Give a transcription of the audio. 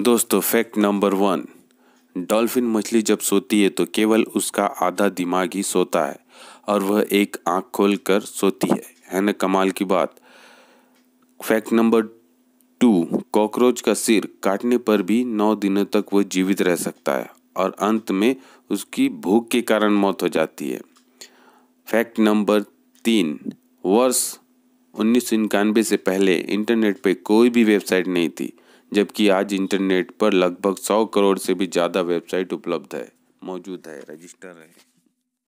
दोस्तों fact number one dolphin मछली जब सोती है तो केवल उसका आधा दिमाग ही सोता है और वह एक आंख खोल कर सोती है है ना कमाल की बात फैक्ट नंबर टू कॉकरोच का सिर काटने पर भी नौ दिनों तक वह जीवित रह सकता है और अंत में उसकी भूख के कारण मौत हो जाती है फैक्ट नंबर तीन वर्ष उन्नीस से पहले इंटरनेट पर कोई भी वेबसाइट नहीं थी जबकि आज इंटरनेट पर लगभग सौ करोड़ से भी ज़्यादा वेबसाइट उपलब्ध है मौजूद है रजिस्टर है